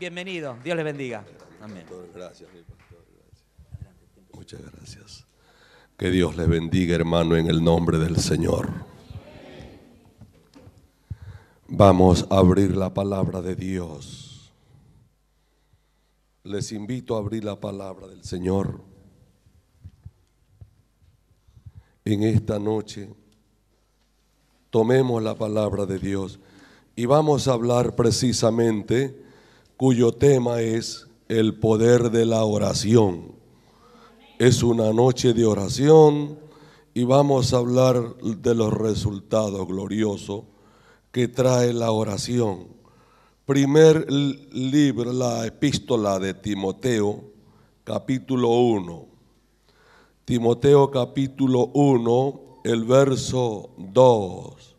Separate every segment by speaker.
Speaker 1: bienvenido. Dios les bendiga. Amén. gracias, pastor. Muchas gracias. Que Dios les bendiga, hermano, en el nombre del Señor. Vamos a abrir la palabra de Dios. Les invito a abrir la palabra del Señor. En esta noche, tomemos la palabra de Dios y vamos a hablar precisamente cuyo tema es el poder de la oración. Es una noche de oración y vamos a hablar de los resultados gloriosos que trae la oración. Primer libro, la epístola de Timoteo, capítulo 1. Timoteo capítulo 1, el verso 2.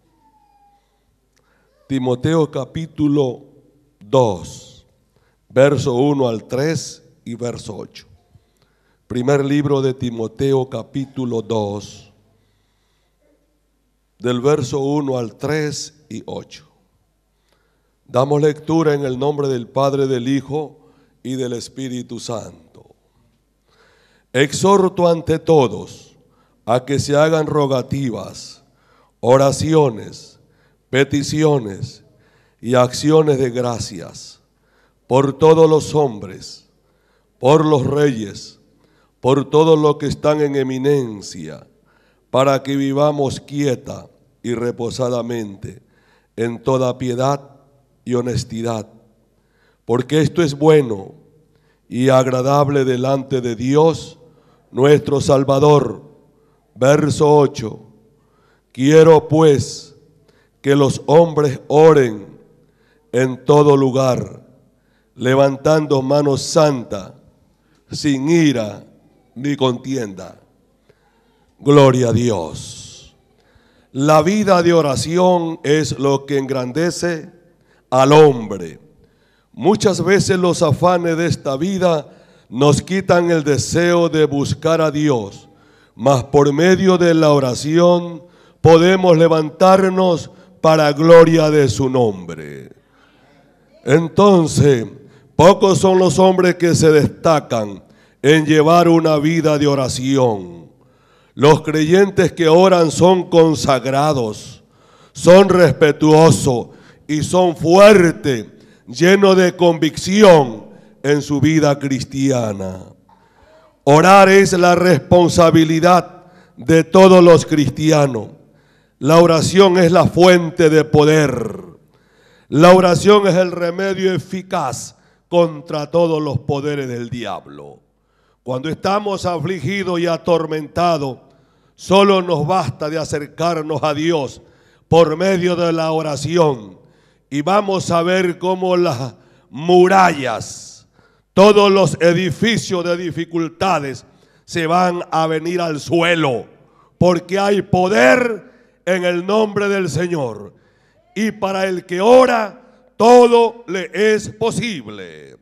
Speaker 1: Timoteo capítulo 2 verso 1 al 3 y verso 8. Primer libro de Timoteo capítulo 2, del verso 1 al 3 y 8. Damos lectura en el nombre del Padre, del Hijo y del Espíritu Santo. Exhorto ante todos a que se hagan rogativas, oraciones, peticiones y acciones de gracias por todos los hombres, por los reyes, por todos los que están en eminencia, para que vivamos quieta y reposadamente en toda piedad y honestidad. Porque esto es bueno y agradable delante de Dios, nuestro Salvador. Verso 8. Quiero pues que los hombres oren en todo lugar levantando manos santa sin ira ni contienda. Gloria a Dios. La vida de oración es lo que engrandece al hombre. Muchas veces los afanes de esta vida nos quitan el deseo de buscar a Dios, mas por medio de la oración podemos levantarnos para gloria de su nombre. Entonces, Pocos son los hombres que se destacan en llevar una vida de oración. Los creyentes que oran son consagrados, son respetuosos y son fuertes, llenos de convicción en su vida cristiana. Orar es la responsabilidad de todos los cristianos. La oración es la fuente de poder. La oración es el remedio eficaz contra todos los poderes del diablo. Cuando estamos afligidos y atormentados, solo nos basta de acercarnos a Dios por medio de la oración y vamos a ver cómo las murallas, todos los edificios de dificultades se van a venir al suelo, porque hay poder en el nombre del Señor. Y para el que ora, todo le es posible.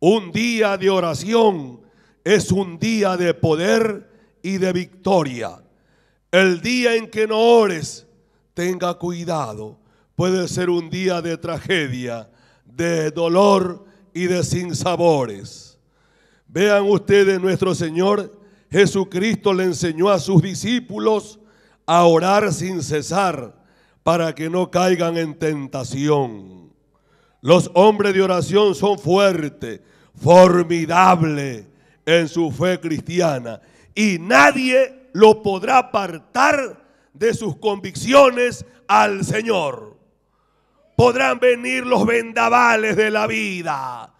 Speaker 1: Un día de oración es un día de poder y de victoria. El día en que no ores, tenga cuidado. Puede ser un día de tragedia, de dolor y de sinsabores. Vean ustedes, nuestro Señor Jesucristo le enseñó a sus discípulos a orar sin cesar para que no caigan en tentación. Los hombres de oración son fuertes, formidables en su fe cristiana y nadie lo podrá apartar de sus convicciones al Señor. Podrán venir los vendavales de la vida,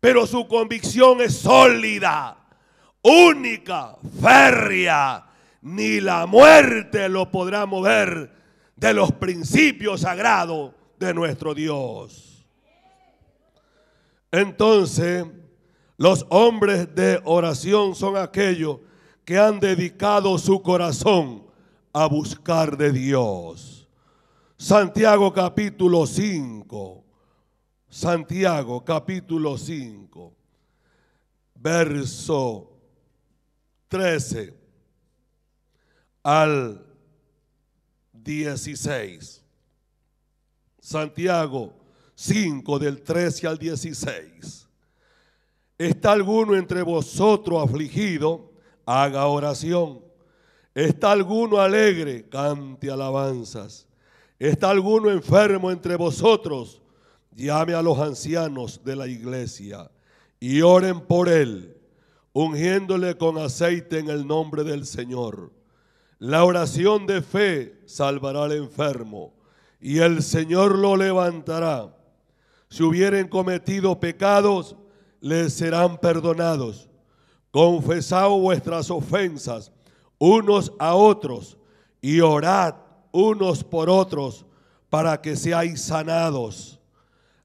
Speaker 1: pero su convicción es sólida, única, férrea. Ni la muerte lo podrá mover de los principios sagrados de nuestro Dios. Entonces, los hombres de oración son aquellos que han dedicado su corazón a buscar de Dios. Santiago capítulo 5. Santiago capítulo 5. Verso 13 al 16. Santiago 5 del 13 al 16. ¿Está alguno entre vosotros afligido? Haga oración. ¿Está alguno alegre? Cante alabanzas. ¿Está alguno enfermo entre vosotros? Llame a los ancianos de la iglesia y oren por él, ungiéndole con aceite en el nombre del Señor. La oración de fe salvará al enfermo y el Señor lo levantará. Si hubieren cometido pecados, les serán perdonados. Confesad vuestras ofensas unos a otros y orad unos por otros para que seáis sanados.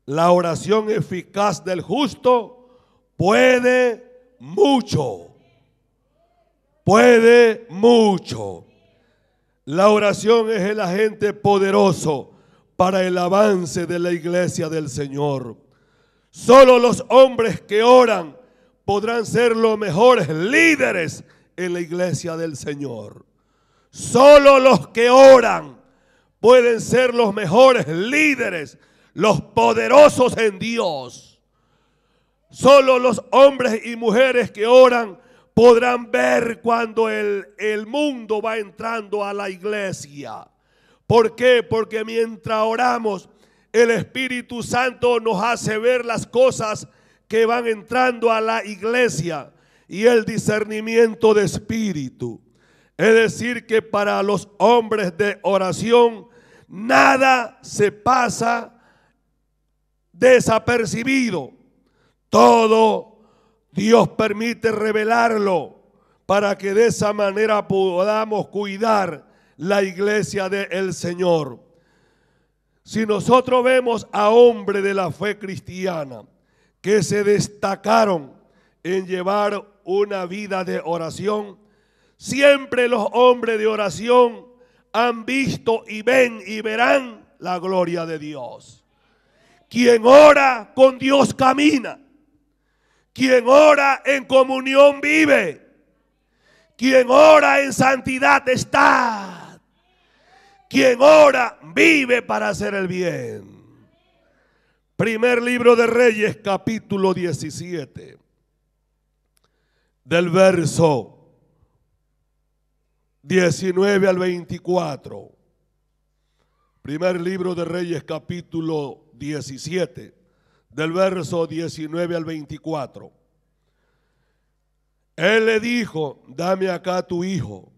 Speaker 1: La oración eficaz del justo puede mucho puede mucho. La oración es el agente poderoso para el avance de la iglesia del Señor. Solo los hombres que oran podrán ser los mejores líderes en la iglesia del Señor. Solo los que oran pueden ser los mejores líderes, los poderosos en Dios. Solo los hombres y mujeres que oran podrán ver cuando el, mundo va entrando a la iglesia. ¿Por qué? Porque mientras oramos, el Espíritu Santo nos hace ver las cosas que van entrando a la iglesia y el discernimiento de espíritu. Es decir, que para los hombres de oración, nada se pasa desapercibido. Todo Dios permite revelarlo para que de esa manera podamos cuidar la iglesia del Señor. Si nosotros vemos a hombres de la fe cristiana que se destacaron en llevar una vida de oración, siempre los hombres de oración han visto y ven y verán la gloria de Dios. Quien ora con Dios camina. Quien ora en comunión vive. Quien ora en santidad está. Quien ora vive para hacer el bien. Primer libro de Reyes, capítulo 17. Del verso 19 al 24. Primer libro de Reyes capítulo 17 del verso 19 al 24. Él le dijo, dame acá tu hijo.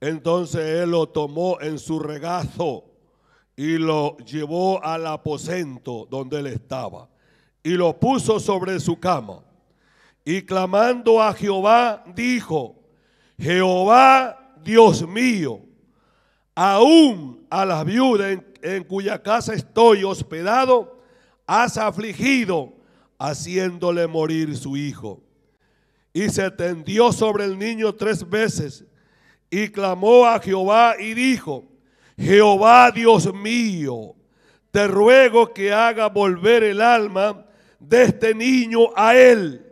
Speaker 1: Entonces él lo tomó en su regazo y lo llevó al aposento donde él estaba y lo puso sobre su cama. Y clamando a Jehová, dijo, Jehová Dios mío, aún a la viuda en cuya casa estoy hospedado, has afligido, haciéndole morir su hijo. Y se tendió sobre el niño tres veces y clamó a Jehová y dijo, Jehová Dios mío, te ruego que haga volver el alma de este niño a él.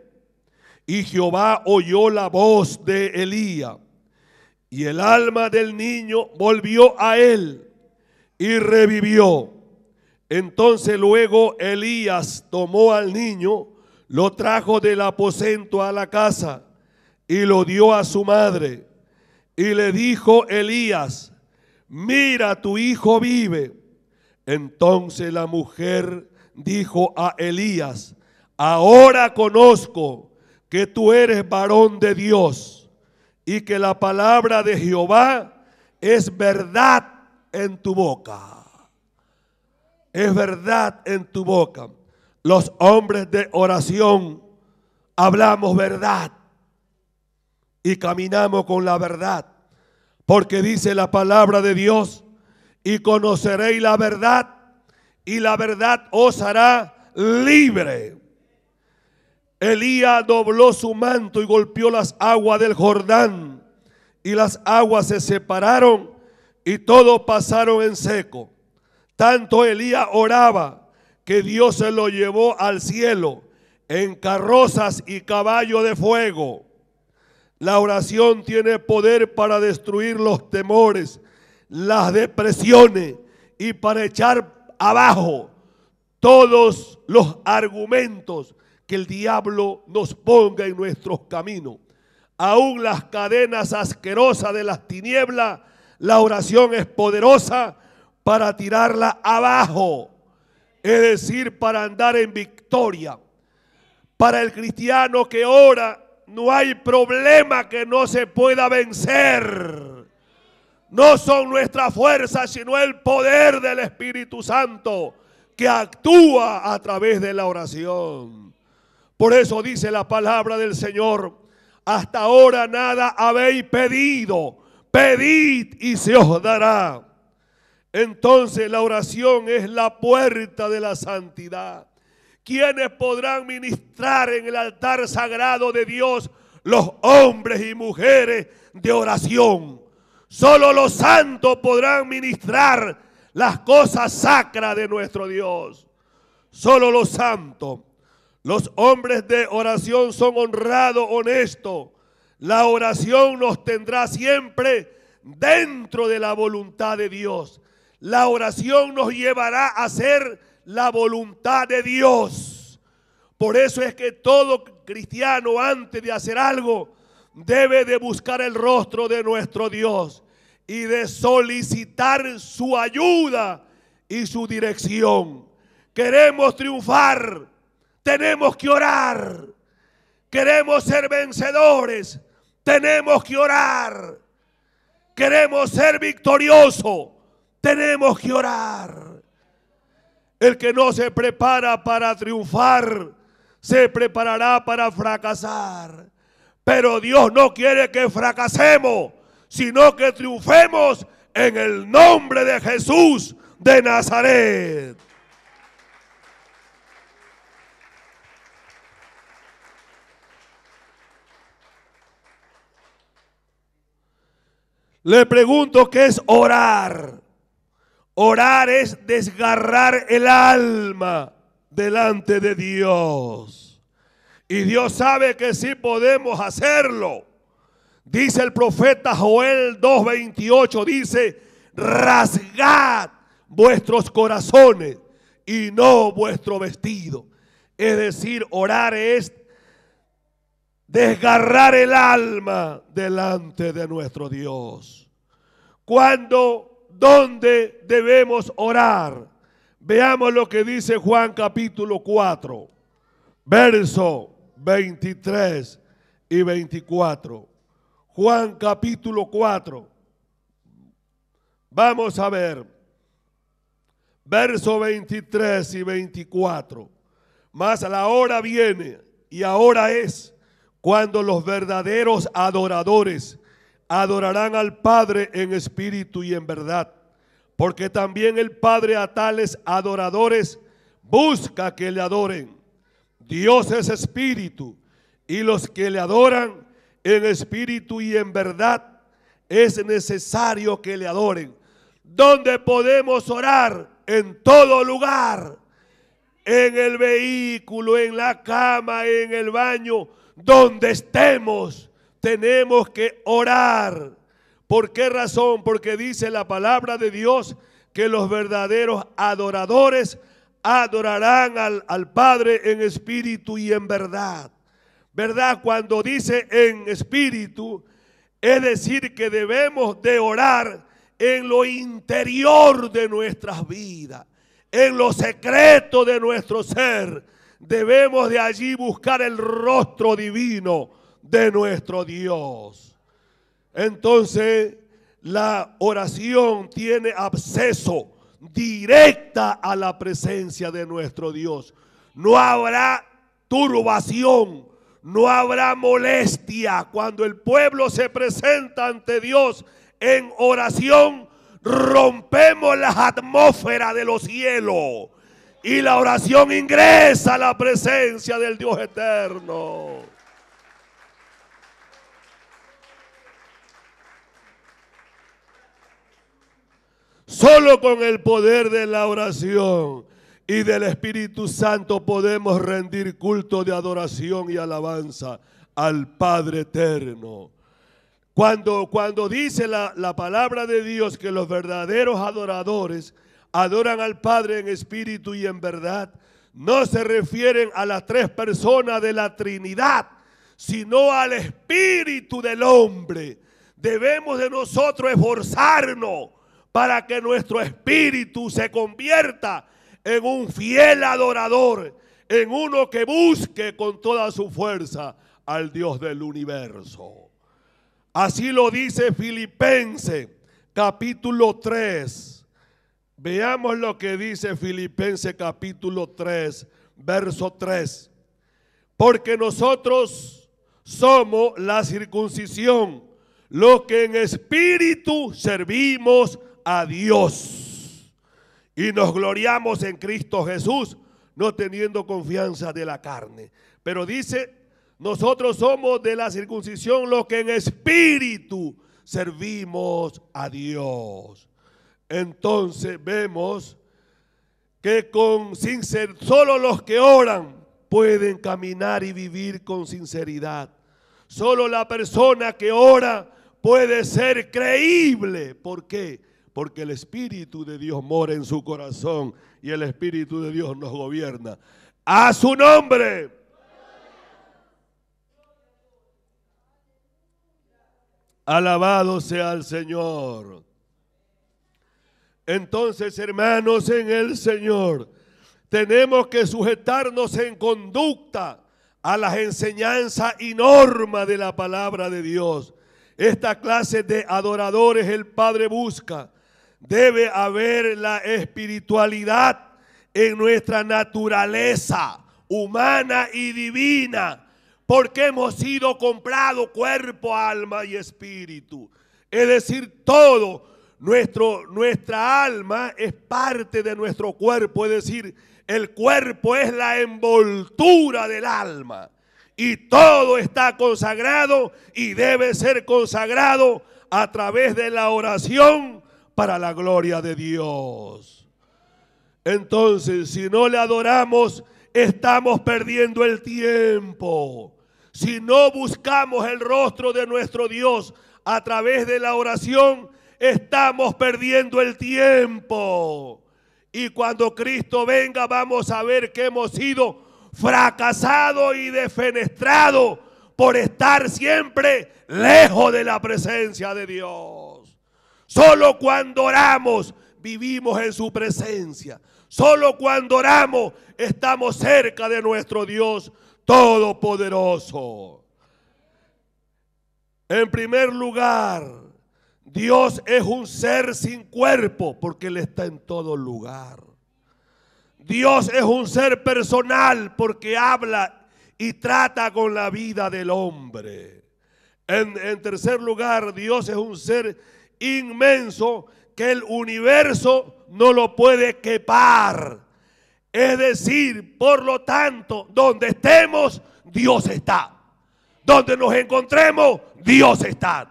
Speaker 1: Y Jehová oyó la voz de Elías. Y el alma del niño volvió a él y revivió. Entonces luego Elías tomó al niño, lo trajo del aposento a la casa y lo dio a su madre. Y le dijo Elías, mira tu hijo vive. Entonces la mujer dijo a Elías, ahora conozco que tú eres varón de Dios y que la palabra de Jehová es verdad en tu boca es verdad en tu boca. Los hombres de oración hablamos verdad y caminamos con la verdad. Porque dice la palabra de Dios, y conoceréis la verdad, y la verdad os hará libre. Elías dobló su manto y golpeó las aguas del Jordán, y las aguas se separaron y todos pasaron en seco. Tanto Elías oraba que Dios se lo llevó al cielo en carrozas y caballo de fuego. La oración tiene poder para destruir los temores, las depresiones y para echar abajo todos los argumentos que el diablo nos ponga en nuestros caminos. Aún las cadenas asquerosas de las tinieblas, la oración es poderosa para tirarla abajo, es decir, para andar en victoria. Para el cristiano que ora, no hay problema que no se pueda vencer. No son nuestras fuerzas, sino el poder del Espíritu Santo que actúa a través de la oración. Por eso dice la palabra del Señor, hasta ahora nada habéis pedido, pedid y se os dará entonces la oración es la puerta de la santidad. ¿Quiénes podrán ministrar en el altar sagrado de Dios? Los hombres y mujeres de oración. Solo los santos podrán ministrar las cosas sacras de nuestro Dios. Solo los santos. Los hombres de oración son honrados, honestos. La oración nos tendrá siempre dentro de la voluntad de Dios la oración nos llevará a hacer la voluntad de Dios. Por eso es que todo cristiano antes de hacer algo debe de buscar el rostro de nuestro Dios y de solicitar su ayuda y su dirección. Queremos triunfar, tenemos que orar. Queremos ser vencedores, tenemos que orar. Queremos ser victoriosos tenemos que orar. El que no se prepara para triunfar, se preparará para fracasar. Pero Dios no quiere que fracasemos, sino que triunfemos en el nombre de Jesús de Nazaret. Le pregunto qué es orar. Orar es desgarrar el alma delante de Dios. Y Dios sabe que sí podemos hacerlo. Dice el profeta Joel 2.28, dice, rasgad vuestros corazones y no vuestro vestido. Es decir, orar es desgarrar el alma delante de nuestro Dios. Cuando dónde debemos orar. Veamos lo que dice Juan capítulo 4, verso 23 y 24. Juan capítulo 4. Vamos a ver. Verso 23 y 24. Mas la hora viene y ahora es cuando los verdaderos adoradores adorarán al Padre en espíritu y en verdad, porque también el Padre a tales adoradores busca que le adoren. Dios es espíritu, y los que le adoran en espíritu y en verdad es necesario que le adoren. Donde podemos orar? En todo lugar, en el vehículo, en la cama, en el baño, donde estemos tenemos que orar. ¿Por qué razón? Porque dice la palabra de Dios que los verdaderos adoradores adorarán al, Padre en espíritu y en verdad. ¿Verdad? Cuando dice en espíritu, es decir, que debemos de orar en lo interior de nuestras vidas, en lo secreto de nuestro ser. Debemos de allí buscar el rostro divino de nuestro Dios. Entonces, la oración tiene acceso directa a la presencia de nuestro Dios. No habrá turbación, no habrá molestia cuando el pueblo se presenta ante Dios en oración. Rompemos las atmósferas de los cielos y la oración ingresa a la presencia del Dios eterno. Solo con el poder de la oración y del Espíritu Santo podemos rendir culto de adoración y alabanza al Padre Eterno. Cuando, cuando dice la, la palabra de Dios que los verdaderos adoradores adoran al Padre en espíritu y en verdad, no se refieren a las tres personas de la Trinidad, sino al espíritu del hombre. Debemos de nosotros esforzarnos para que nuestro espíritu se convierta en un fiel adorador, en uno que busque con toda su fuerza al Dios del universo. Así lo dice Filipense capítulo 3. Veamos lo que dice Filipense capítulo 3, verso 3. Porque nosotros somos la circuncisión, lo que en espíritu servimos a Dios. Y nos gloriamos en Cristo Jesús, no teniendo confianza de la carne. Pero dice, nosotros somos de la circuncisión los que en espíritu servimos a Dios. Entonces vemos que con ser solo los que oran pueden caminar y vivir con sinceridad. Solo la persona que ora puede ser creíble. ¿Por qué? porque el Espíritu de Dios mora en su corazón y el Espíritu de Dios nos gobierna. A su nombre. Alabado sea el Señor. Entonces, hermanos, en el Señor tenemos que sujetarnos en conducta a las enseñanzas y normas de la palabra de Dios. Esta clase de adoradores el Padre busca debe haber la espiritualidad en nuestra naturaleza humana y divina, porque hemos sido comprados cuerpo, alma y espíritu. Es decir, todo nuestro, nuestra alma es parte de nuestro cuerpo, es decir, el cuerpo es la envoltura del alma. Y todo está consagrado y debe ser consagrado a través de la oración, para la gloria de Dios. Entonces, si no le adoramos, estamos perdiendo el tiempo. Si no buscamos el rostro de nuestro Dios a través de la oración, estamos perdiendo el tiempo. Y cuando Cristo venga, vamos a ver que hemos sido fracasados y defenestrados por estar siempre lejos de la presencia de Dios. Solo cuando oramos vivimos en su presencia. Solo cuando oramos estamos cerca de nuestro Dios Todopoderoso. En primer lugar, Dios es un ser sin cuerpo porque Él está en todo lugar. Dios es un ser personal porque habla y trata con la vida del hombre. En, tercer lugar, Dios es un ser inmenso que el universo no lo puede quepar. Es decir, por lo tanto, donde estemos, Dios está. Donde nos encontremos, Dios está.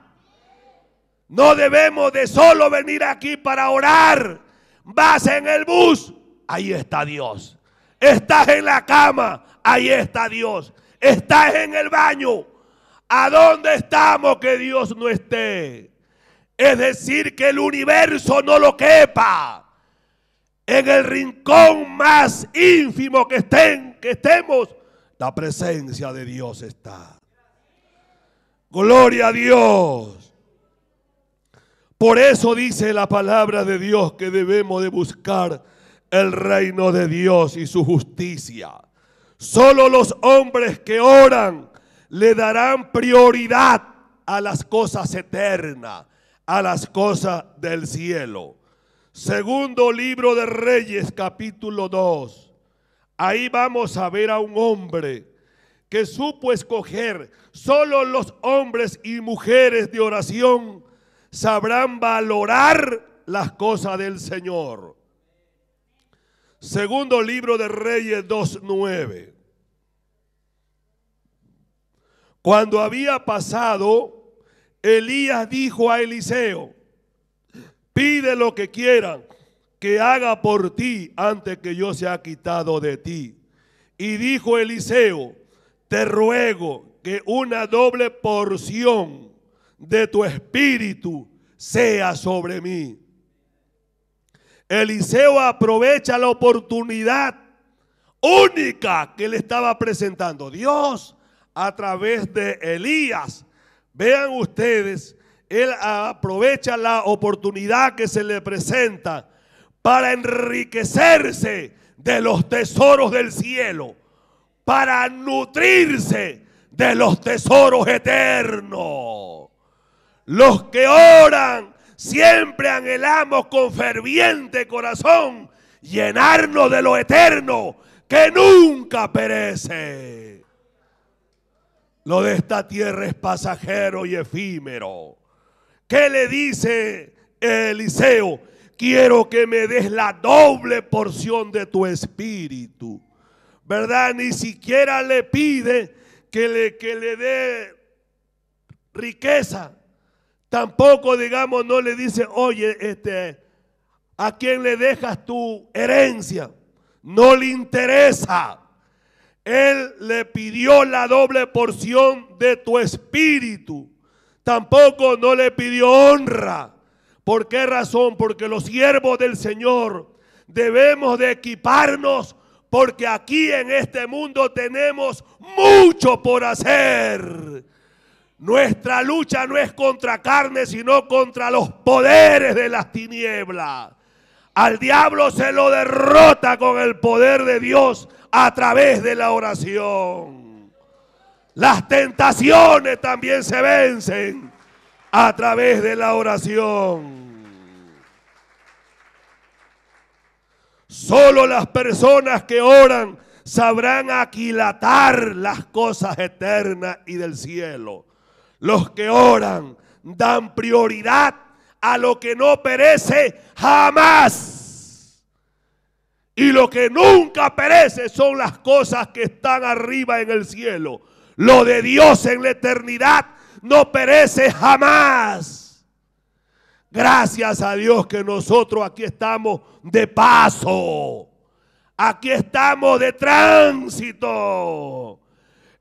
Speaker 1: No debemos de solo venir aquí para orar. Vas en el bus, ahí está Dios. Estás en la cama, ahí está Dios. Estás en el baño. ¿A dónde estamos que Dios no esté? Es decir, que el universo no lo quepa. En el rincón más ínfimo que, estén, que estemos, la presencia de Dios está. Gloria a Dios. Por eso dice la palabra de Dios que debemos de buscar el reino de Dios y su justicia. Solo los hombres que oran le darán prioridad a las cosas eternas a las cosas del cielo. Segundo libro de Reyes, capítulo 2. Ahí vamos a ver a un hombre que supo escoger. Solo los hombres y mujeres de oración sabrán valorar las cosas del Señor. Segundo libro de Reyes 2.9. Cuando había pasado Elías dijo a Eliseo, pide lo que quieran que haga por ti antes que yo sea quitado de ti. Y dijo Eliseo, te ruego que una doble porción de tu espíritu sea sobre mí. Eliseo aprovecha la oportunidad única que le estaba presentando Dios a través de Elías Vean ustedes, él aprovecha la oportunidad que se le presenta para enriquecerse de los tesoros del cielo, para nutrirse de los tesoros eternos. Los que oran siempre anhelamos con ferviente corazón llenarnos de lo eterno que nunca perece. Lo de esta tierra es pasajero y efímero. ¿Qué le dice Eliseo? Quiero que me des la doble porción de tu espíritu. ¿Verdad? Ni siquiera le pide que le, que le dé riqueza. Tampoco, digamos, no le dice, oye, este, ¿a quién le dejas tu herencia? No le interesa. Él le pidió la doble porción de tu espíritu. Tampoco no le pidió honra. ¿Por qué razón? Porque los siervos del Señor debemos de equiparnos porque aquí en este mundo tenemos mucho por hacer. Nuestra lucha no es contra carne, sino contra los poderes de las tinieblas. Al diablo se lo derrota con el poder de Dios a través de la oración. Las tentaciones también se vencen a través de la oración. Solo las personas que oran sabrán aquilatar las cosas eternas y del cielo. Los que oran dan prioridad a lo que no perece jamás y lo que nunca perece son las cosas que están arriba en el cielo. Lo de Dios en la eternidad no perece jamás. Gracias a Dios que nosotros aquí estamos de paso. Aquí estamos de tránsito.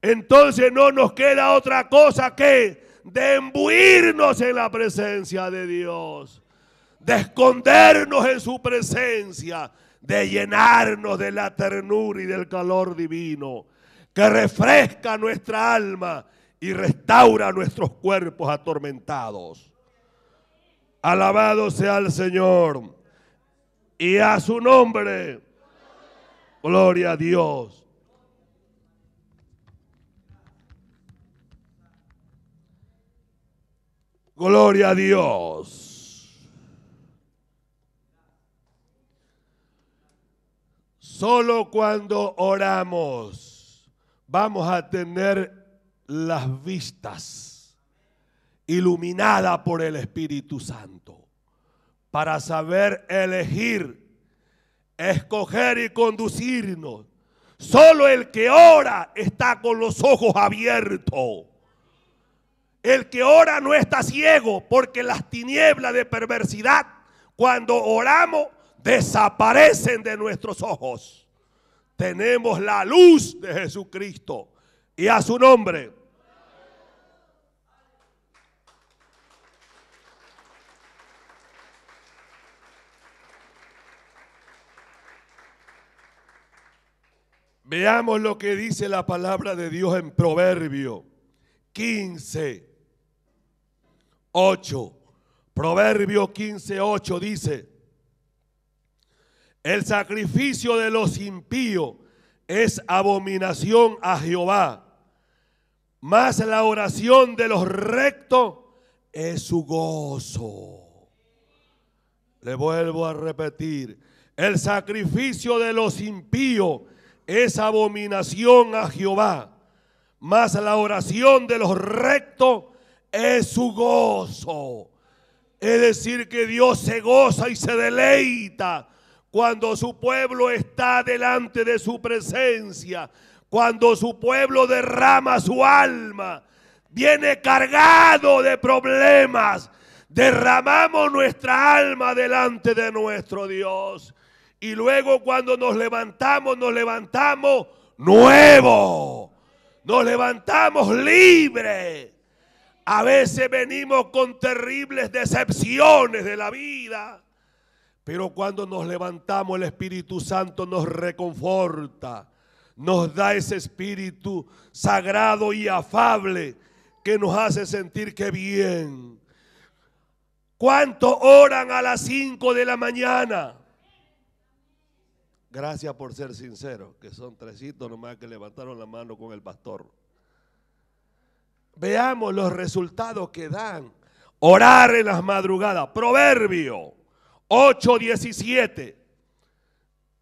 Speaker 1: Entonces no nos queda otra cosa que de embuirnos en la presencia de Dios, de escondernos en su presencia de llenarnos de la ternura y del calor divino, que refresca nuestra alma y restaura nuestros cuerpos atormentados. Alabado sea el Señor y a su nombre. Gloria a Dios. Gloria a Dios. Solo cuando oramos vamos a tener las vistas iluminadas por el Espíritu Santo para saber elegir, escoger y conducirnos. Solo el que ora está con los ojos abiertos. El que ora no está ciego porque las tinieblas de perversidad, cuando oramos, desaparecen de nuestros ojos. Tenemos la luz de Jesucristo y a su nombre. Veamos lo que dice la palabra de Dios en Proverbio 15, 8. Proverbio 15, 8 dice, el sacrificio de los impíos es abominación a Jehová. más la oración de los rectos es su gozo. Le vuelvo a repetir, el sacrificio de los impíos es abominación a Jehová, más la oración de los rectos es su gozo. Es decir, que Dios se goza y se deleita cuando su pueblo está delante de su presencia, cuando su pueblo derrama su alma, viene cargado de problemas. Derramamos nuestra alma delante de nuestro Dios. Y luego cuando nos levantamos, nos levantamos nuevo. Nos levantamos libre. A veces venimos con terribles decepciones de la vida. Pero cuando nos levantamos el Espíritu Santo nos reconforta, nos da ese espíritu sagrado y afable que nos hace sentir que bien. ¿Cuánto oran a las 5 de la mañana? Gracias por ser sinceros, que son tresitos nomás que levantaron la mano con el pastor. Veamos los resultados que dan. Orar en las madrugadas. Proverbio 8:17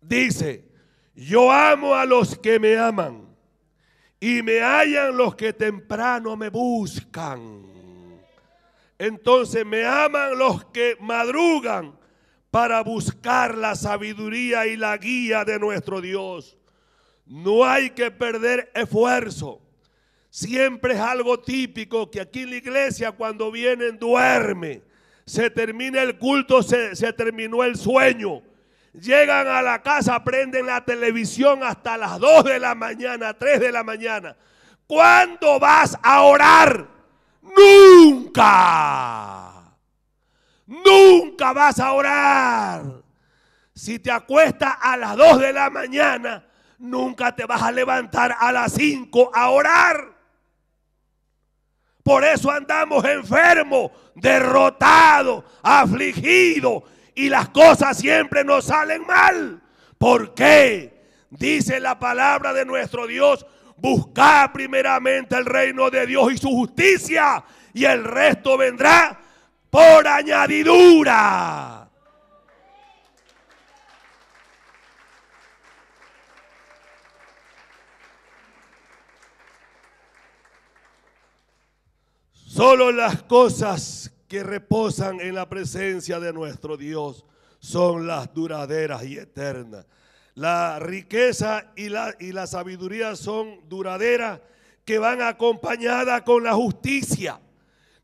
Speaker 1: dice, yo amo a los que me aman y me hallan los que temprano me buscan. Entonces me aman los que madrugan para buscar la sabiduría y la guía de nuestro Dios. No hay que perder esfuerzo. Siempre es algo típico que aquí en la iglesia cuando vienen duerme se termina el culto, se, terminó el sueño. Llegan a la casa, prenden la televisión hasta las 2 de la mañana, 3 de la mañana. ¿Cuándo vas a orar? Nunca. Nunca vas a orar. Si te acuestas a las 2 de la mañana, nunca te vas a levantar a las 5 a orar. Por eso andamos enfermos, derrotados, afligidos y las cosas siempre nos salen mal. ¿Por qué? Dice la palabra de nuestro Dios, busca primeramente el reino de Dios y su justicia y el resto vendrá por añadidura. Solo las cosas que reposan en la presencia de nuestro Dios son las duraderas y eternas. La riqueza y la, sabiduría son duraderas que van acompañadas con la justicia.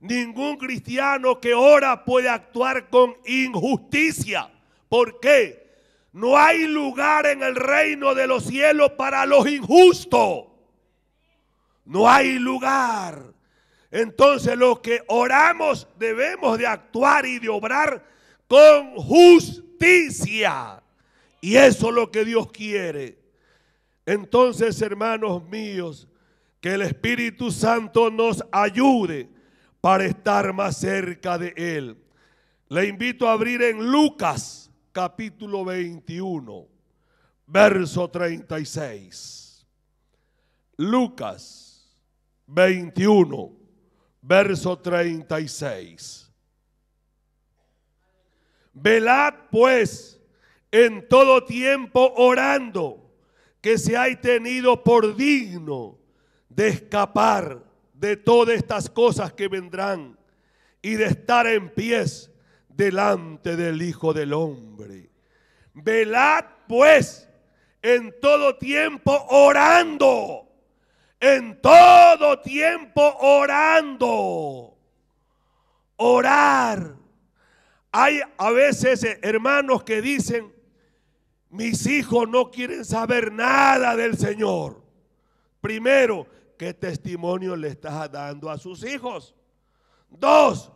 Speaker 1: Ningún cristiano que ora puede actuar con injusticia. ¿Por qué? No hay lugar en el reino de los cielos para los injustos. No hay lugar. Entonces los que oramos debemos de actuar y de obrar con justicia. Y eso es lo que Dios quiere. Entonces, hermanos míos, que el Espíritu Santo nos ayude para estar más cerca de Él. Le invito a abrir en Lucas capítulo 21, verso 36. Lucas 21 verso 36. Velad pues en todo tiempo orando que se hay tenido por digno de escapar de todas estas cosas que vendrán y de estar en pies delante del Hijo del Hombre. Velad pues en todo tiempo orando en todo tiempo orando. Orar. Hay a veces eh, hermanos que dicen, mis hijos no quieren saber nada del Señor. Primero, ¿qué testimonio le estás dando a sus hijos? Dos,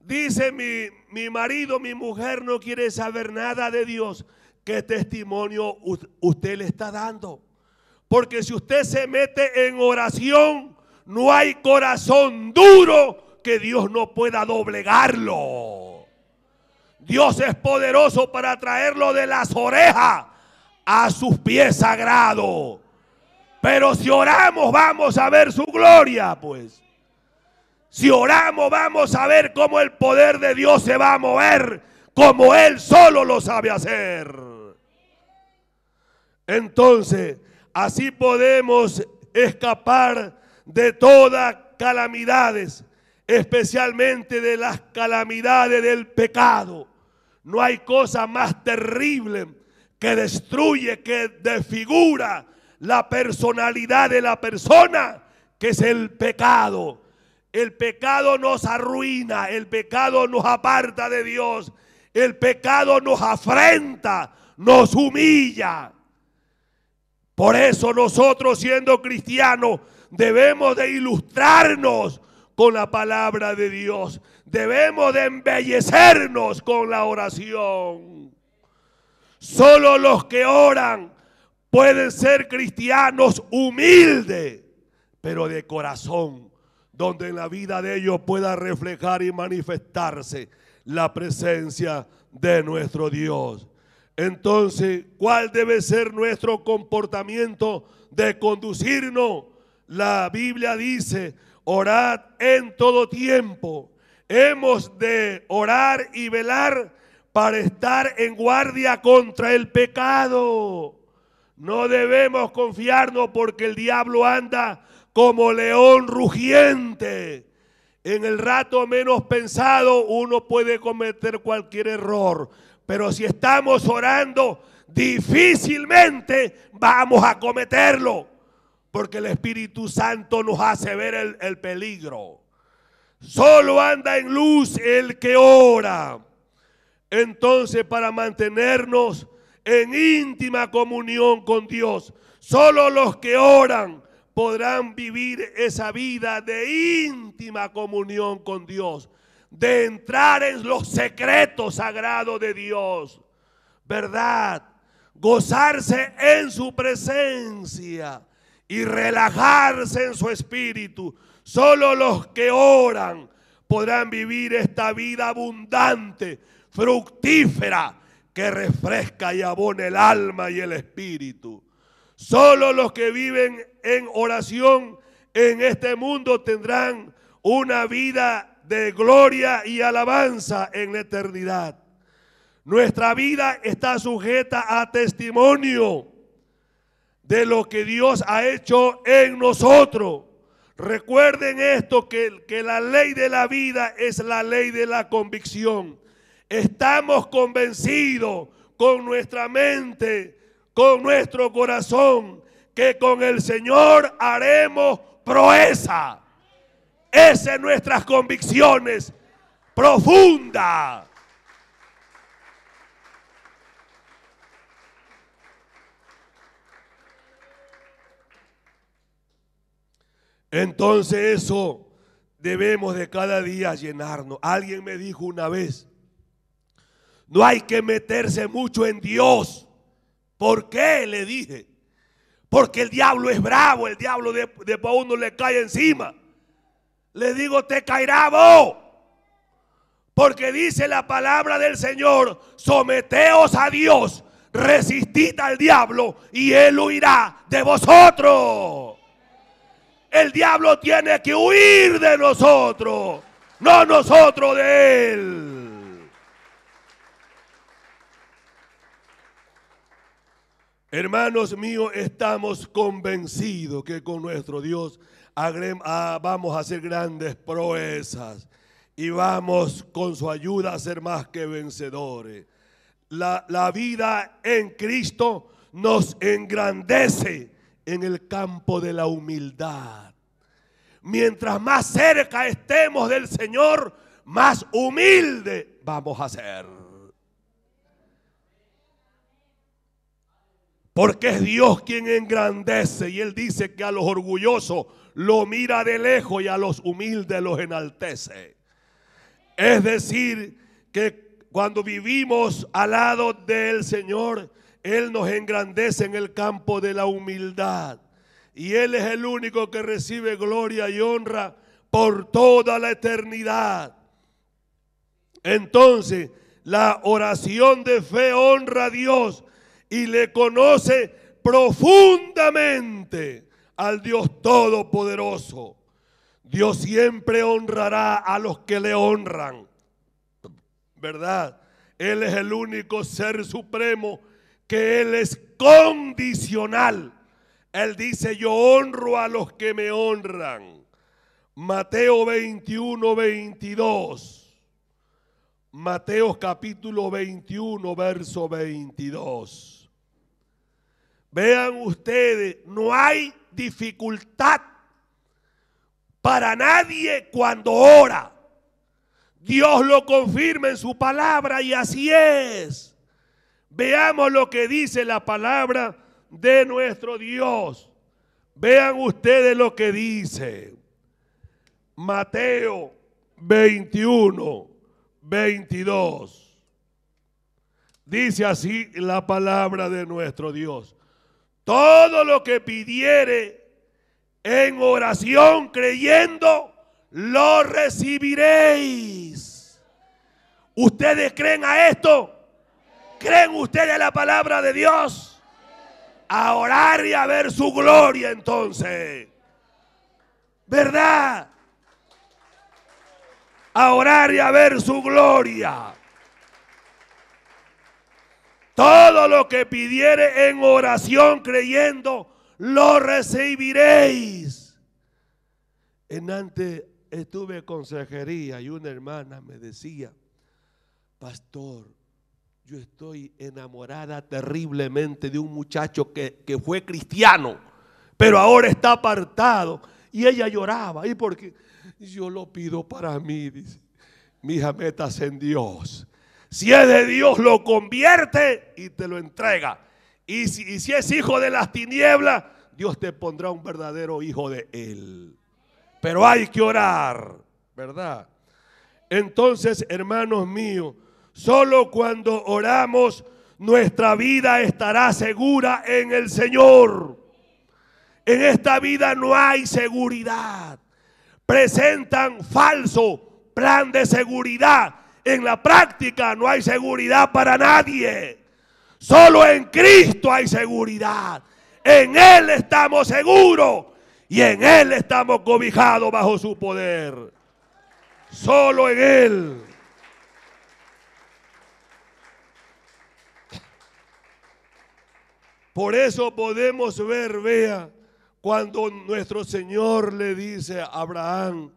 Speaker 1: dice mi, mi marido, mi mujer no quiere saber nada de Dios. ¿Qué testimonio usted le está dando? Porque si usted se mete en oración, no hay corazón duro que Dios no pueda doblegarlo. Dios es poderoso para traerlo de las orejas a sus pies sagrados. Pero si oramos vamos a ver su gloria, pues. Si oramos vamos a ver cómo el poder de Dios se va a mover, como Él solo lo sabe hacer. Entonces, Así podemos escapar de todas calamidades, especialmente de las calamidades del pecado. No hay cosa más terrible que destruye, que desfigura la personalidad de la persona, que es el pecado. El pecado nos arruina, el pecado nos aparta de Dios, el pecado nos afrenta, nos humilla. Por eso nosotros siendo cristianos debemos de ilustrarnos con la palabra de Dios. Debemos de embellecernos con la oración. Solo los que oran pueden ser cristianos humildes, pero de corazón, donde en la vida de ellos pueda reflejar y manifestarse la presencia de nuestro Dios. Entonces, ¿cuál debe ser nuestro comportamiento de conducirnos? La Biblia dice, orad en todo tiempo. Hemos de orar y velar para estar en guardia contra el pecado. No debemos confiarnos porque el diablo anda como león rugiente. En el rato menos pensado uno puede cometer cualquier error. Pero si estamos orando, difícilmente vamos a cometerlo. Porque el Espíritu Santo nos hace ver el, peligro. Solo anda en luz el que ora. Entonces, para mantenernos en íntima comunión con Dios, solo los que oran podrán vivir esa vida de íntima comunión con Dios de entrar en los secretos sagrados de Dios. ¿Verdad? Gozarse en su presencia y relajarse en su espíritu. Solo los que oran podrán vivir esta vida abundante, fructífera, que refresca y abona el alma y el espíritu. Solo los que viven en oración en este mundo tendrán una vida de gloria y alabanza en la eternidad. Nuestra vida está sujeta a testimonio de lo que Dios ha hecho en nosotros. Recuerden esto, que, que, la ley de la vida es la ley de la convicción. Estamos convencidos con nuestra mente, con nuestro corazón, que con el Señor haremos proeza es nuestras convicciones profundas. Entonces eso debemos de cada día llenarnos. Alguien me dijo una vez, no hay que meterse mucho en Dios. ¿Por qué? Le dije. Porque el diablo es bravo, el diablo de, de uno le cae encima le digo, te caerá vos. Porque dice la palabra del Señor, someteos a Dios, resistid al diablo y él huirá de vosotros. El diablo tiene que huir de nosotros, no nosotros de él. Hermanos míos, estamos convencidos que con nuestro Dios Ah, vamos a hacer grandes proezas y vamos con su ayuda a ser más que vencedores. La, vida en Cristo nos engrandece en el campo de la humildad. Mientras más cerca estemos del Señor, más humilde vamos a ser. Porque es Dios quien engrandece y Él dice que a los orgullosos lo mira de lejos y a los humildes los enaltece. Es decir, que cuando vivimos al lado del Señor, Él nos engrandece en el campo de la humildad. Y Él es el único que recibe gloria y honra por toda la eternidad. Entonces, la oración de fe honra a Dios y le conoce profundamente al Dios Todopoderoso. Dios siempre honrará a los que le honran. ¿Verdad? Él es el único ser supremo que Él es condicional. Él dice, yo honro a los que me honran. Mateo 21, 22. Mateo capítulo 21, verso 22. Vean ustedes, no hay dificultad para nadie cuando ora. Dios lo confirma en su palabra y así es. Veamos lo que dice la palabra de nuestro Dios. Vean ustedes lo que dice. Mateo 21, 22. Dice así la palabra de nuestro Dios. Todo lo que pidiere en oración creyendo, lo recibiréis. ¿Ustedes creen a esto? ¿Creen ustedes a la palabra de Dios? A orar y a ver su gloria entonces. ¿Verdad? A orar y a ver su gloria. Todo lo que pidiere en oración creyendo, lo recibiréis. En antes estuve en consejería y una hermana me decía, pastor, yo estoy enamorada terriblemente de un muchacho que, fue cristiano, pero ahora está apartado. Y ella lloraba, ¿y qué? Yo lo pido para mí, dice. Mi metas en Dios.
Speaker 2: Si es de Dios, lo
Speaker 1: convierte y te lo entrega. Y si, es hijo de las tinieblas, Dios te pondrá un verdadero hijo de Él. Pero hay que orar, ¿verdad? Entonces, hermanos míos, solo cuando oramos, nuestra vida estará segura en el Señor. En esta vida no hay seguridad. Presentan falso plan de seguridad en la práctica no hay seguridad para nadie. Solo en Cristo hay seguridad. En Él estamos seguros y en Él estamos cobijados bajo su poder. Solo en Él. Por eso podemos ver, vea, cuando nuestro Señor le dice a Abraham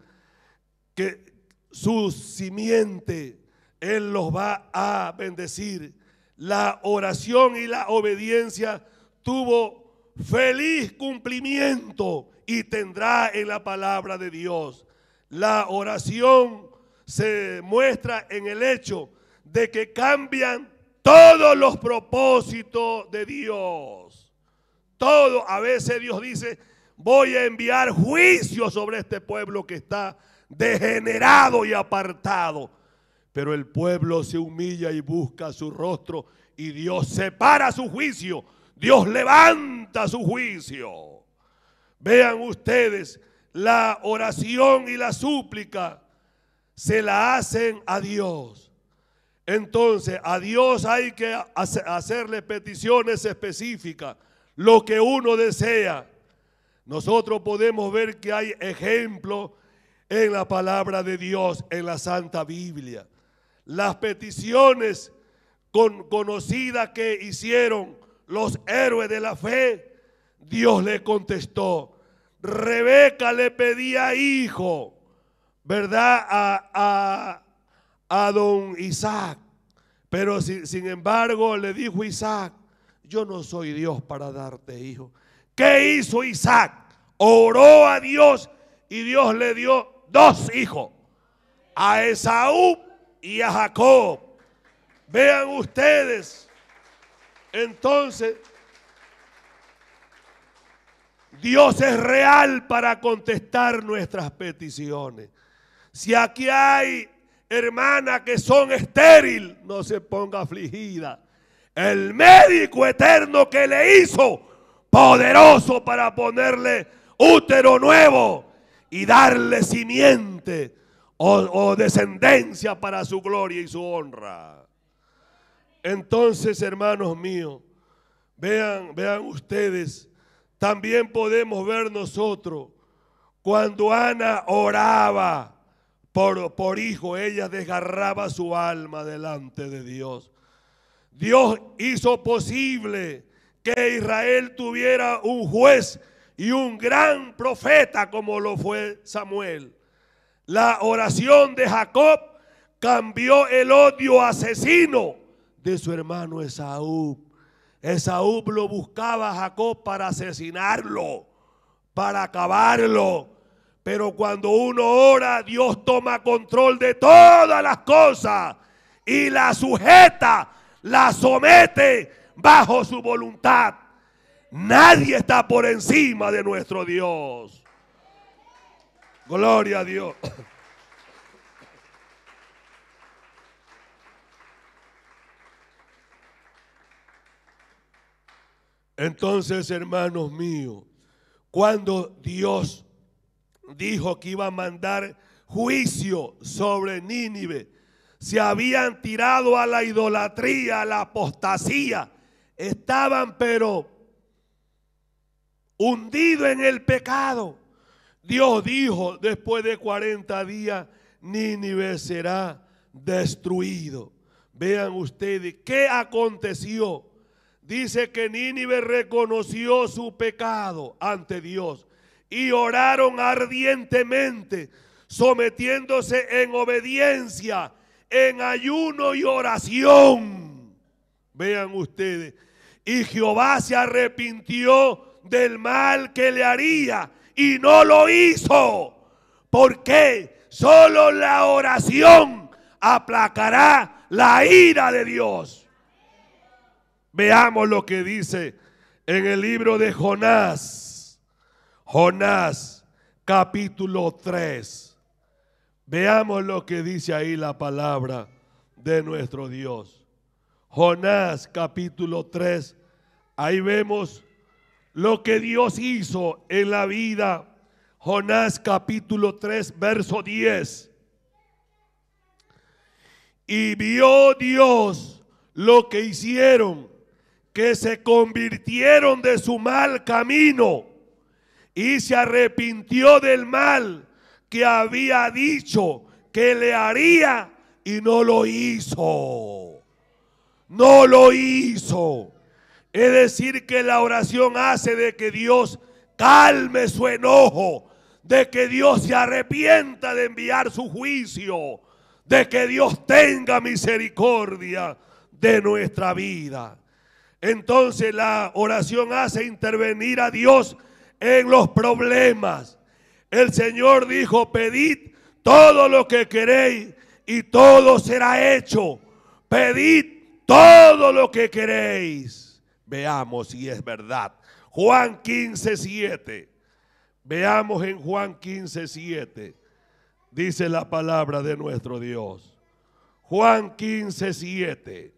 Speaker 1: que su simiente. Él los va a bendecir. La oración y la obediencia tuvo feliz cumplimiento y tendrá en la palabra de Dios. La oración se muestra en el hecho de que cambian todos los propósitos de Dios. Todo, a veces Dios dice, voy a enviar juicio sobre este pueblo que está degenerado y apartado. Pero el pueblo se humilla y busca su rostro y Dios separa su juicio. Dios levanta su juicio. Vean ustedes, la oración y la súplica se la hacen a Dios. Entonces, a Dios hay que hacerle peticiones específicas, lo que uno desea. Nosotros podemos ver que hay ejemplos en la palabra de Dios, en la Santa Biblia. Las peticiones conocidas que hicieron los héroes de la fe, Dios le contestó. Rebeca le pedía hijo, ¿verdad? A, don Isaac. Pero sin, sin embargo le dijo Isaac, yo no soy Dios para darte hijo. ¿Qué hizo Isaac? Oró a Dios y Dios le dio dos hijos, a Esaú y a Jacob. Vean ustedes, entonces, Dios es real para contestar nuestras peticiones. Si aquí hay hermanas que son estéril, no se ponga afligida. El médico eterno que le hizo poderoso para ponerle útero nuevo y darle simiente o, descendencia para su gloria y su honra. Entonces, hermanos míos, vean, vean ustedes, también podemos ver nosotros cuando Ana oraba por, por hijo, ella desgarraba su alma delante de Dios. Dios hizo posible que Israel tuviera un juez y un gran profeta como lo fue Samuel. La oración de Jacob cambió el odio asesino de su hermano Esaú. Esaú lo buscaba a Jacob para asesinarlo, para acabarlo. Pero cuando uno ora, Dios toma control de todas las cosas y la sujeta, la somete bajo su voluntad. Nadie está por encima de nuestro Dios. Gloria a Dios. Entonces, hermanos míos, cuando Dios dijo que iba a mandar juicio sobre Nínive, se habían tirado a la idolatría, a la apostasía, estaban pero hundido en el pecado. Dios dijo, después de 40 días, Nínive será destruido. Vean ustedes qué aconteció. Dice que Nínive reconoció su pecado ante Dios y oraron ardientemente, sometiéndose en obediencia, en ayuno y oración. Vean ustedes. Y Jehová se arrepintió del mal que le haría y no lo hizo. Porque solo la oración aplacará la ira de Dios. Veamos lo que dice en el libro de Jonás. Jonás capítulo 3. Veamos lo que dice ahí la palabra de nuestro Dios. Jonás capítulo 3. Ahí vemos lo que Dios hizo en la vida. Jonás capítulo 3, verso 10. Y vio Dios lo que hicieron, que se convirtieron de su mal camino y se arrepintió del mal que había dicho que le haría y no lo hizo. No lo hizo. Es decir, que la oración hace de que Dios calme su enojo, de que Dios se arrepienta de enviar su juicio, de que Dios tenga misericordia de nuestra vida. Entonces la oración hace intervenir a Dios en los problemas. El Señor dijo, pedid todo lo que queréis y todo será hecho. Pedid todo lo que queréis. Veamos si es verdad. Juan 15, 7. Veamos en Juan 15, 7. Dice la palabra de nuestro Dios. Juan 15, 7.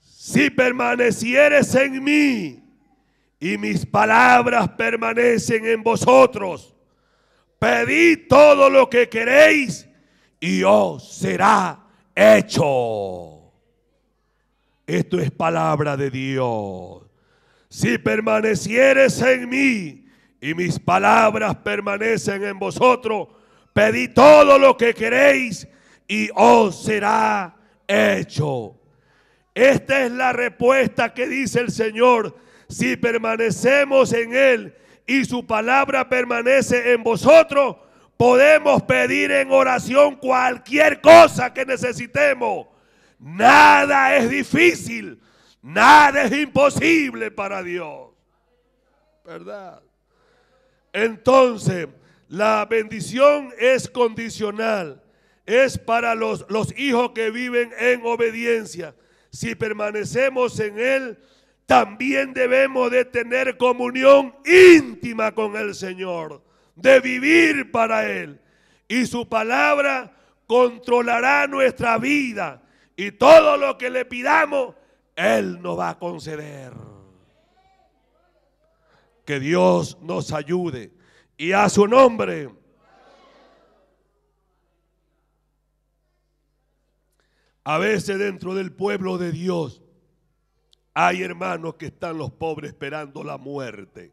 Speaker 1: Si permanecieres en mí y mis palabras permanecen en vosotros, pedid todo lo que queréis y os será hecho. Esto es palabra de Dios. Si permanecieres en mí y mis palabras permanecen en vosotros, pedid todo lo que queréis y os será hecho. Esta es la respuesta que dice el Señor. Si permanecemos en Él y su palabra permanece en vosotros, podemos pedir en oración cualquier cosa que necesitemos Nada es difícil, nada es imposible para Dios. ¿Verdad? Entonces, la bendición es condicional. Es para los, hijos que viven en obediencia. Si permanecemos en Él, también debemos de tener comunión íntima con el Señor, de vivir para Él. Y su palabra controlará nuestra vida y todo lo que le pidamos, Él nos va a conceder. Que Dios nos ayude. Y a su nombre. A veces dentro del pueblo de Dios hay hermanos que están los pobres esperando la muerte.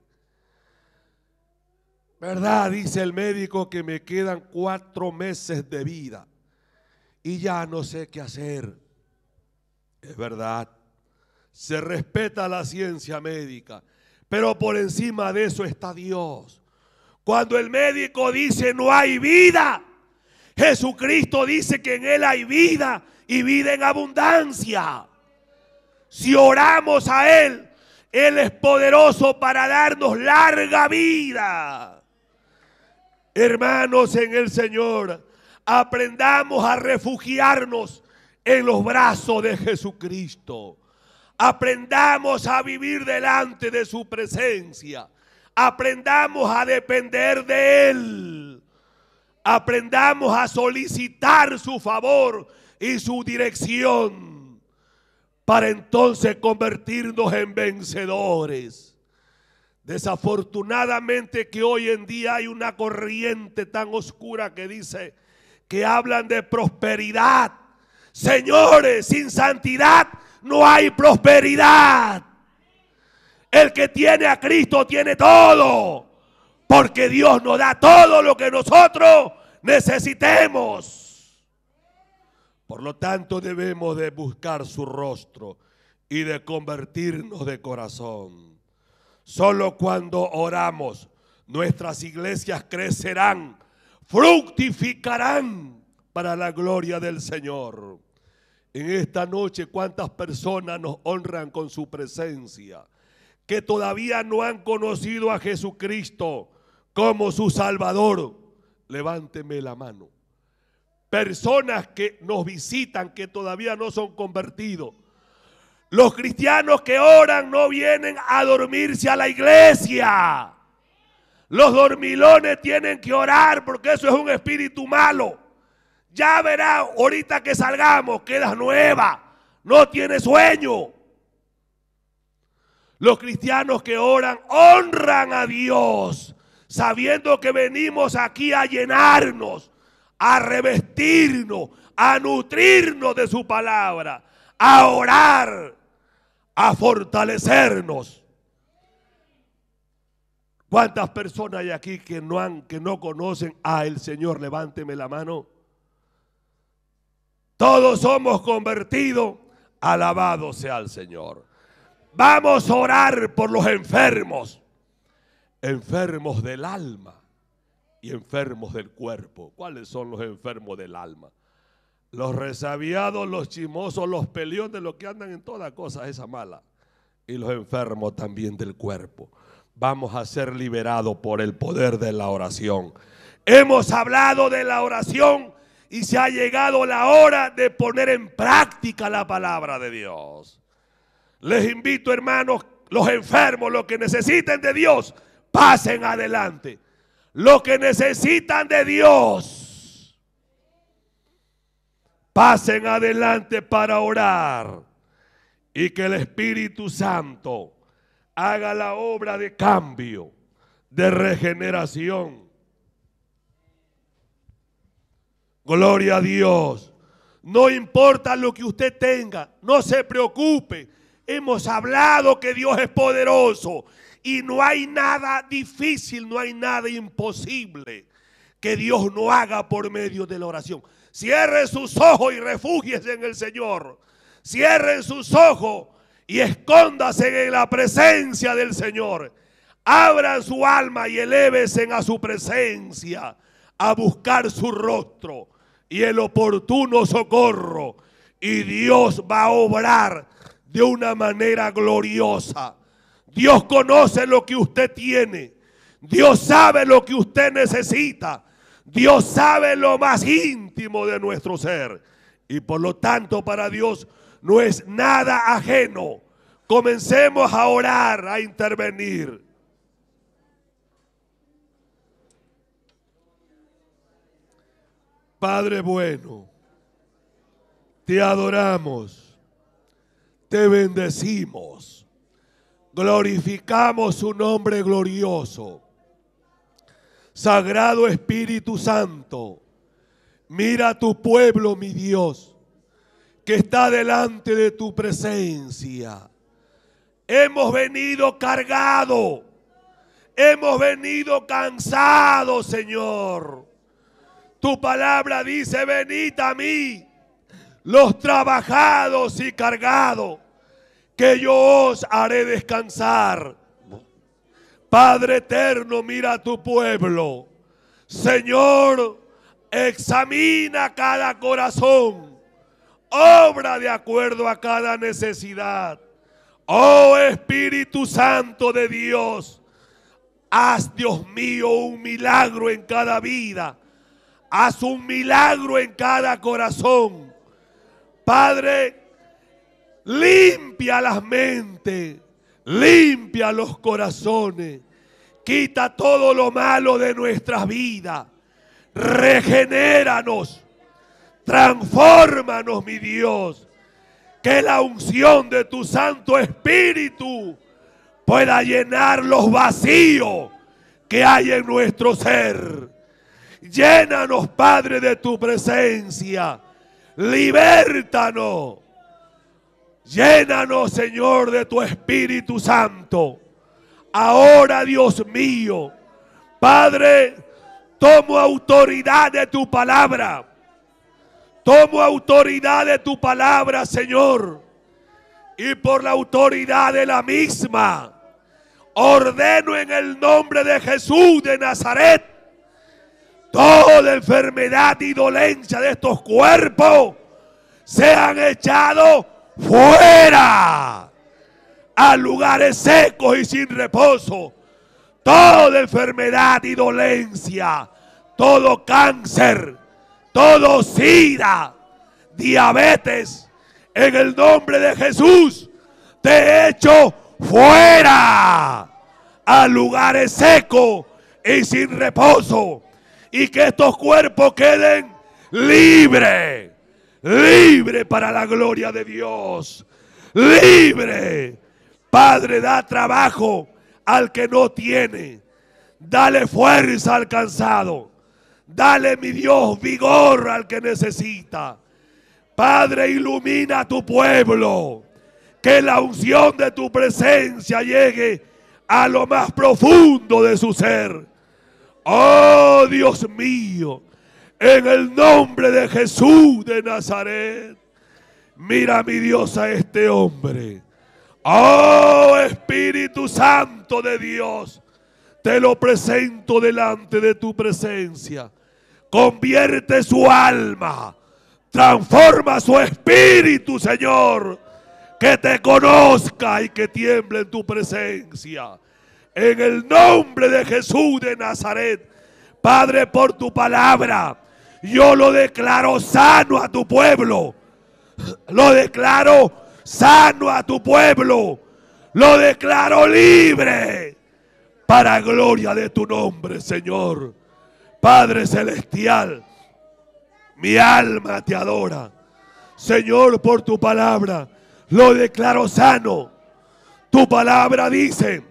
Speaker 1: ¿Verdad? Dice el médico que me quedan cuatro meses de vida y ya no sé qué hacer. Es verdad, se respeta la ciencia médica, pero por encima de eso está Dios. Cuando el médico dice no hay vida, Jesucristo dice que en Él hay vida y vida en abundancia. Si oramos a Él, Él es poderoso para darnos larga vida. Hermanos en el Señor, aprendamos a refugiarnos en los brazos de Jesucristo. Aprendamos a vivir delante de su presencia. Aprendamos a depender de Él. Aprendamos a solicitar su favor y su dirección para entonces convertirnos en vencedores. Desafortunadamente que hoy en día hay una corriente tan oscura que dice, que hablan de prosperidad. Señores, sin santidad no hay prosperidad. El que tiene a Cristo tiene todo. Porque Dios nos da todo lo que nosotros necesitemos. Por lo tanto debemos de buscar su rostro y de convertirnos de corazón. Solo cuando oramos nuestras iglesias crecerán fructificarán para la gloria del Señor. En esta noche, cuántas personas nos honran con su presencia, que todavía no han conocido a Jesucristo como su Salvador. Levánteme la mano. Personas que nos visitan, que todavía no son convertidos. Los cristianos que oran no vienen a dormirse a la iglesia. Los dormilones tienen que orar porque eso es un espíritu malo. Ya verá ahorita que salgamos, queda nueva, no tiene sueño. Los cristianos que oran honran a Dios, sabiendo que venimos aquí a llenarnos, a revestirnos, a nutrirnos de su palabra, a orar, a fortalecernos. ¿Cuántas personas hay aquí que no, han, que no conocen al ah, Señor? Levánteme la mano. Todos somos convertidos. Alabado sea el Señor. Vamos a orar por los enfermos. Enfermos del alma y enfermos del cuerpo. ¿Cuáles son los enfermos del alma? Los resabiados, los chimosos, los peleones, los que andan en toda cosa, esa mala. Y los enfermos también del cuerpo vamos a ser liberados por el poder de la oración. Hemos hablado de la oración y se ha llegado la hora de poner en práctica la palabra de Dios. Les invito, hermanos, los enfermos, los que necesiten de Dios, pasen adelante. Los que necesitan de Dios, pasen adelante para orar y que el Espíritu Santo haga la obra de cambio, de regeneración. Gloria a Dios. No importa lo que usted tenga, no se preocupe. Hemos hablado que Dios es poderoso y no hay nada difícil, no hay nada imposible que Dios no haga por medio de la oración. Cierre sus ojos y refúgiese en el Señor. Cierren sus ojos y escóndase en la presencia del Señor. Abran su alma y elévesen a su presencia a buscar su rostro y el oportuno socorro. Y Dios va a obrar de una manera gloriosa. Dios conoce lo que usted tiene. Dios sabe lo que usted necesita. Dios sabe lo más íntimo de nuestro ser. Y por lo tanto para Dios no es nada ajeno. Comencemos a orar, a intervenir. Padre bueno, te adoramos, te bendecimos, glorificamos su nombre glorioso. Sagrado Espíritu Santo, mira a tu pueblo, mi Dios que está delante de tu presencia. Hemos venido cargado, Hemos venido cansados, Señor. Tu palabra dice, venid a mí, los trabajados y cargados, que yo os haré descansar. Padre eterno, mira a tu pueblo. Señor, examina cada corazón obra de acuerdo a cada necesidad. Oh Espíritu Santo de Dios, haz Dios mío un milagro en cada vida. Haz un milagro en cada corazón. Padre, limpia las mentes, limpia los corazones, quita todo lo malo de nuestras vidas, regenéranos Transfórmanos, mi Dios. Que la unción de tu Santo Espíritu pueda llenar los vacíos que hay en nuestro ser. Llénanos, Padre, de tu presencia. Libértanos. Llénanos, Señor, de tu Espíritu Santo. Ahora, Dios mío, Padre, tomo autoridad de tu palabra Tomo autoridad de tu palabra, Señor. Y por la autoridad de la misma, ordeno en el nombre de Jesús de Nazaret toda enfermedad y dolencia de estos cuerpos sean echados fuera a lugares secos y sin reposo. Toda enfermedad y dolencia, todo cáncer, todo sida, diabetes, en el nombre de Jesús, te echo fuera a lugares secos y sin reposo. Y que estos cuerpos queden libres, libre para la gloria de Dios, libre. Padre, da trabajo al que no tiene, dale fuerza al cansado Dale, mi Dios, vigor al que necesita. Padre, ilumina a tu pueblo. Que la unción de tu presencia llegue a lo más profundo de su ser. Oh Dios mío, en el nombre de Jesús de Nazaret, mira mi Dios a este hombre. Oh Espíritu Santo de Dios, te lo presento delante de tu presencia. Convierte su alma. Transforma su espíritu, Señor. Que te conozca y que tiemble en tu presencia. En el nombre de Jesús de Nazaret. Padre, por tu palabra. Yo lo declaro sano a tu pueblo. Lo declaro sano a tu pueblo. Lo declaro libre. Para gloria de tu nombre, Señor. Padre Celestial, mi alma te adora. Señor, por tu palabra lo declaro sano. Tu palabra dice,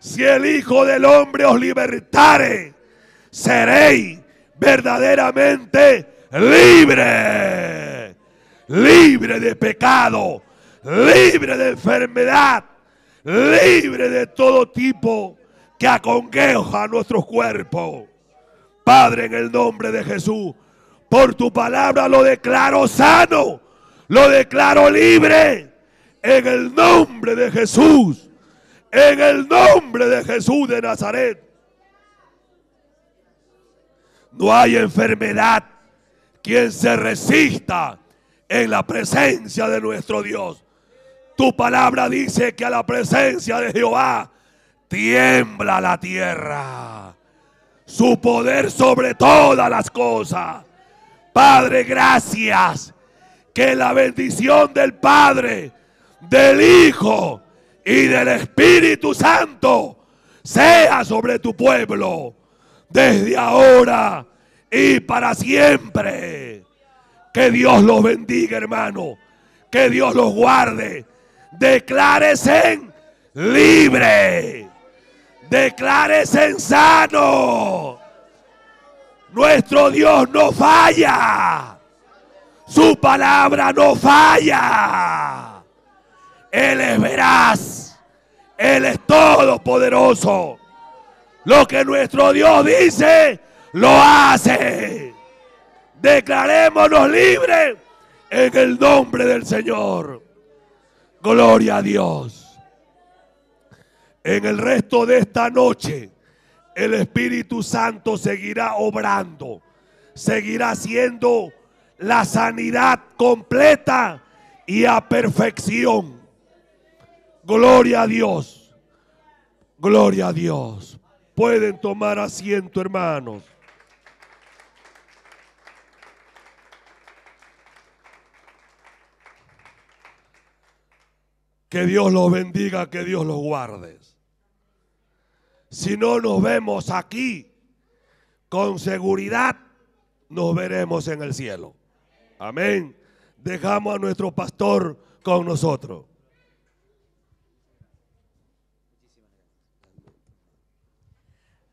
Speaker 1: si el Hijo del Hombre os libertare, seréis verdaderamente libres. Libre de pecado, libre de enfermedad, libre de todo tipo que aconqueja nuestros cuerpos. Padre, en el nombre de Jesús, por tu palabra lo declaro sano, lo declaro libre, en el nombre de Jesús, en el nombre de Jesús de Nazaret. No hay enfermedad quien se resista en la presencia de nuestro Dios. Tu palabra dice que a la presencia de Jehová tiembla la tierra su poder sobre todas las cosas. Padre, gracias. Que la bendición del Padre, del Hijo y del Espíritu Santo sea sobre tu pueblo desde ahora y para siempre. Que Dios los bendiga, hermano. Que Dios los guarde. Declárese libre en sano. Nuestro Dios no falla. Su palabra no falla. Él es veraz. Él es todopoderoso. Lo que nuestro Dios dice, lo hace. Declarémonos libres en el nombre del Señor. Gloria a Dios. En el resto de esta noche, el Espíritu Santo seguirá obrando, seguirá siendo la sanidad completa y a perfección. Gloria a Dios. Gloria a Dios. Pueden tomar asiento, hermanos. Que Dios los bendiga, que Dios los guarde. Si no nos vemos aquí, con seguridad nos veremos en el cielo. Amén. Dejamos a nuestro pastor con nosotros.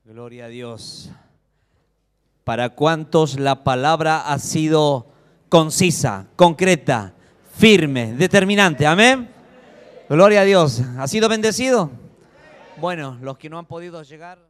Speaker 1: Gloria a Dios. Para cuantos la palabra ha sido concisa, concreta, firme, determinante. Amén. Gloria a Dios. ¿Ha sido bendecido? Bueno, los que no han podido llegar...